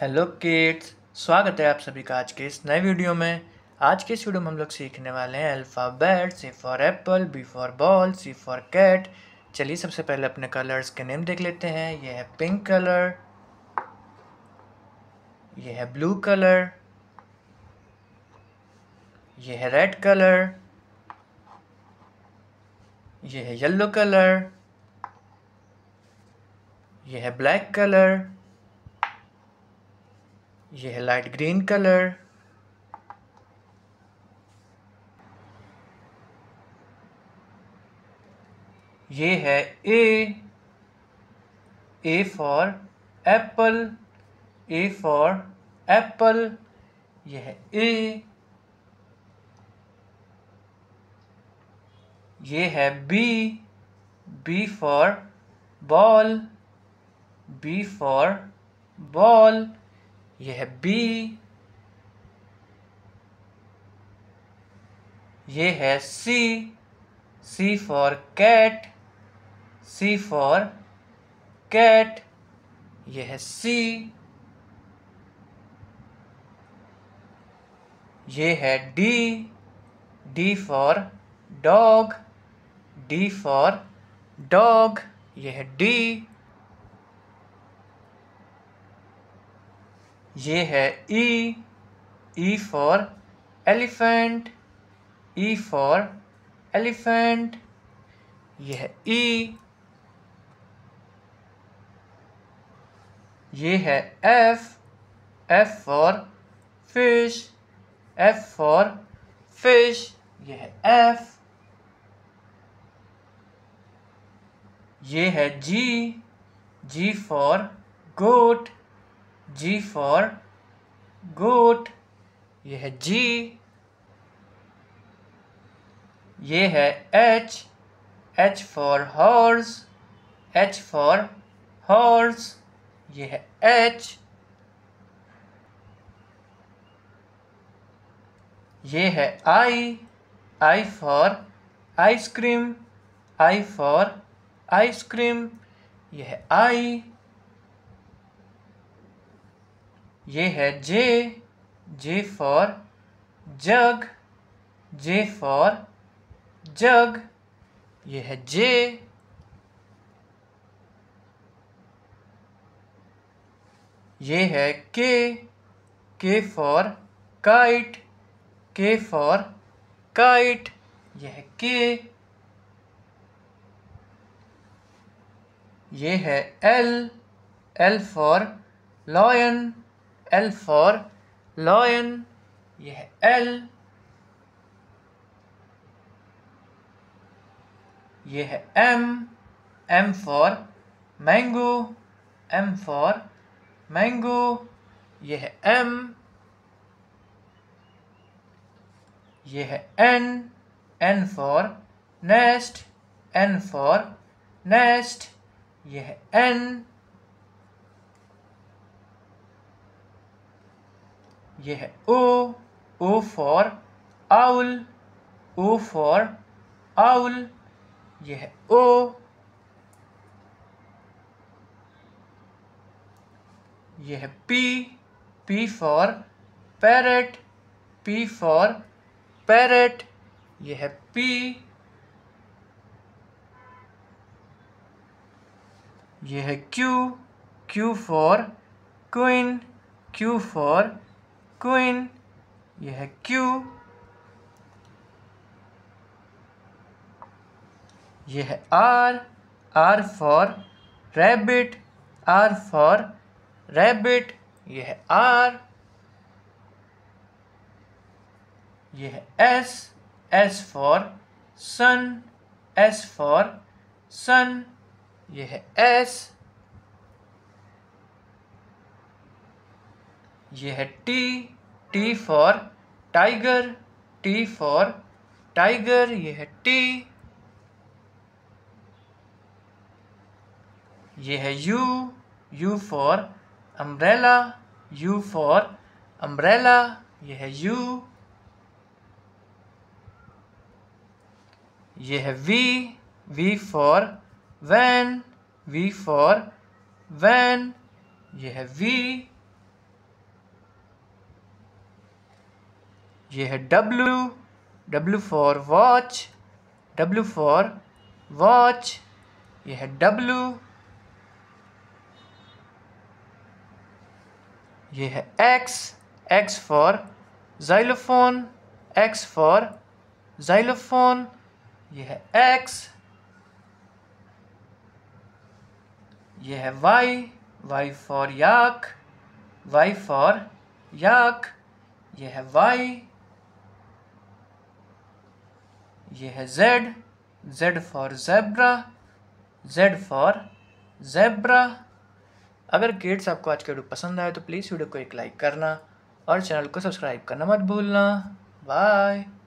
hello kids स्वागत है आप सभी का आज के इस नए वीडियो में आज के इस वीडियो में हम लोग सीखने वाले हैं alphabet C for apple B for ball C for cat चलिए सबसे पहले अपने कलर्स के नेम देख लेते हैं यह है पिंक कलर यह है ब्लू कलर यह है रेड कलर यह है येलो कलर यह है ब्लैक कलर ये है लाइट ग्रीन कलर ये है A A for apple A for apple ये है ए ये है B B for ball B for ball ये है बी ये है C C for cat C for cat ये है सी ये है D D for dog D for dog यह डी ये है E E for elephant E for elephant ये है ई e, ये है F F for fish F for fish ये है एफ ये है जी जी फॉर गोट जी फॉर गोट यह है जी ये है H H for horse H for horse यह है एच ये है I I for ice cream I for ice cream यह आई ये है जे J for jug J for jug ये है जे ये है K K for kite K for kite यह है के ये है L L for lion L for lion ये है एल ये है M M for mango M for mango ये है एम ये है N N for nest N for nest ये है एन ये है O O for owl O for owl ये है ओ ये है P P for parrot P for parrot ये है पी ये है Q Q for queen Q for queen ये है क्यू ये है R R for rabbit R for rabbit ये है आर ये है S S for sun S for sun ये है एस ये है T T for tiger T for tiger ये है टी ये है U U for umbrella U for umbrella ये है यू ये है V V for van V for van ये है वी ये है W W for watch W for watch ये है डब्लू ये है X X for xylophone X for xylophone ये है एक्स ये है Y Y for yak Y for yak ये है वाई ये है Z Z for zebra Z for zebra अगर किड्स आपको आज का वीडियो पसंद आए तो प्लीज़ वीडियो को एक लाइक करना और चैनल को सब्सक्राइब करना मत भूलना बाय